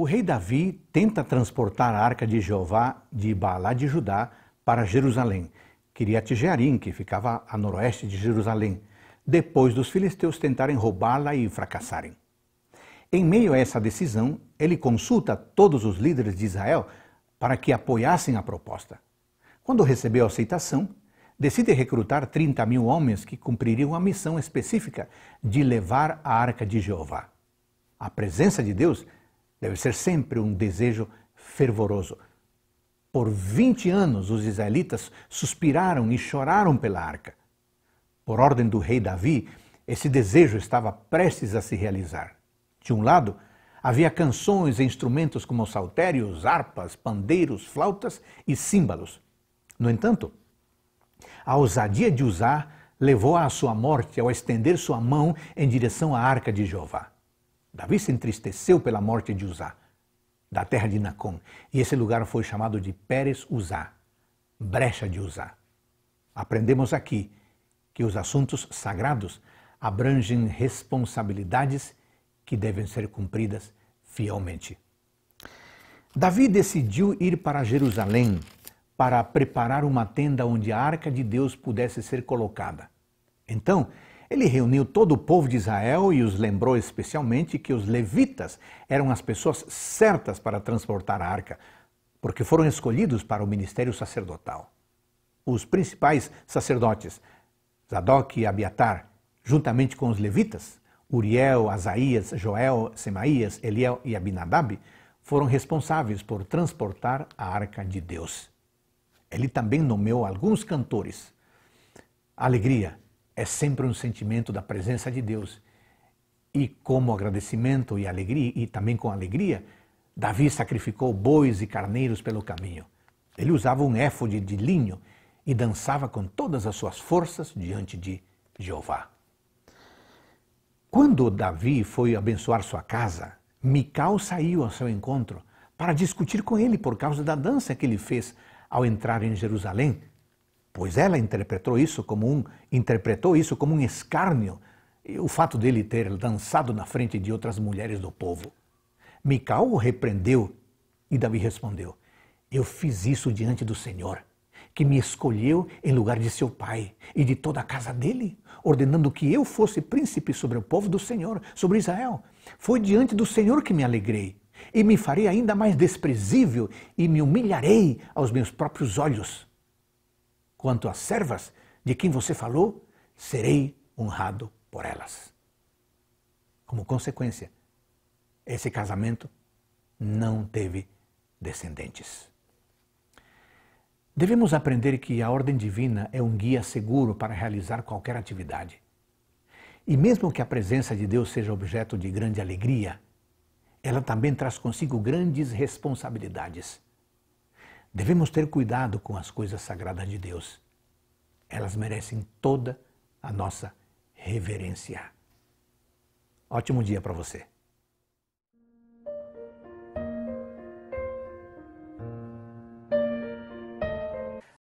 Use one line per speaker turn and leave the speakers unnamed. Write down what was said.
O rei Davi tenta transportar a arca de Jeová de Baalá de Judá para Jerusalém, Kiriat Jearim, que ficava a noroeste de Jerusalém, depois dos filisteus tentarem roubá-la e fracassarem. Em meio a essa decisão, ele consulta todos os líderes de Israel para que apoiassem a proposta. Quando recebeu a aceitação, decide recrutar 30 mil homens que cumpririam a missão específica de levar a arca de Jeová. A presença de Deus Deve ser sempre um desejo fervoroso. Por 20 anos, os israelitas suspiraram e choraram pela arca. Por ordem do rei Davi, esse desejo estava prestes a se realizar. De um lado, havia canções e instrumentos como saltérios, harpas, pandeiros, flautas e símbolos. No entanto, a ousadia de usar levou à sua morte ao estender sua mão em direção à arca de Jeová. Davi se entristeceu pela morte de Uzá, da terra de Nacon, e esse lugar foi chamado de Pérez Uzá, brecha de Uzá. Aprendemos aqui que os assuntos sagrados abrangem responsabilidades que devem ser cumpridas fielmente. Davi decidiu ir para Jerusalém para preparar uma tenda onde a arca de Deus pudesse ser colocada. Então, ele reuniu todo o povo de Israel e os lembrou especialmente que os levitas eram as pessoas certas para transportar a arca, porque foram escolhidos para o ministério sacerdotal. Os principais sacerdotes, Zadok e Abiatar, juntamente com os levitas, Uriel, Asaías, Joel, Semaías, Eliel e Abinadab, foram responsáveis por transportar a arca de Deus. Ele também nomeou alguns cantores. Alegria, é sempre um sentimento da presença de Deus. E como agradecimento e alegria, e também com alegria, Davi sacrificou bois e carneiros pelo caminho. Ele usava um éfode de linho e dançava com todas as suas forças diante de Jeová. Quando Davi foi abençoar sua casa, Mical saiu ao seu encontro para discutir com ele por causa da dança que ele fez ao entrar em Jerusalém pois ela interpretou isso como um interpretou isso como um escárnio, o fato dele ter dançado na frente de outras mulheres do povo. Micael o repreendeu e Davi respondeu: Eu fiz isso diante do Senhor, que me escolheu em lugar de seu pai e de toda a casa dele, ordenando que eu fosse príncipe sobre o povo do Senhor, sobre Israel. Foi diante do Senhor que me alegrei e me farei ainda mais desprezível e me humilharei aos meus próprios olhos. Quanto às servas de quem você falou, serei honrado por elas. Como consequência, esse casamento não teve descendentes. Devemos aprender que a ordem divina é um guia seguro para realizar qualquer atividade. E mesmo que a presença de Deus seja objeto de grande alegria, ela também traz consigo grandes responsabilidades. Devemos ter cuidado com as coisas sagradas de Deus. Elas merecem toda a nossa reverência. Ótimo dia para você.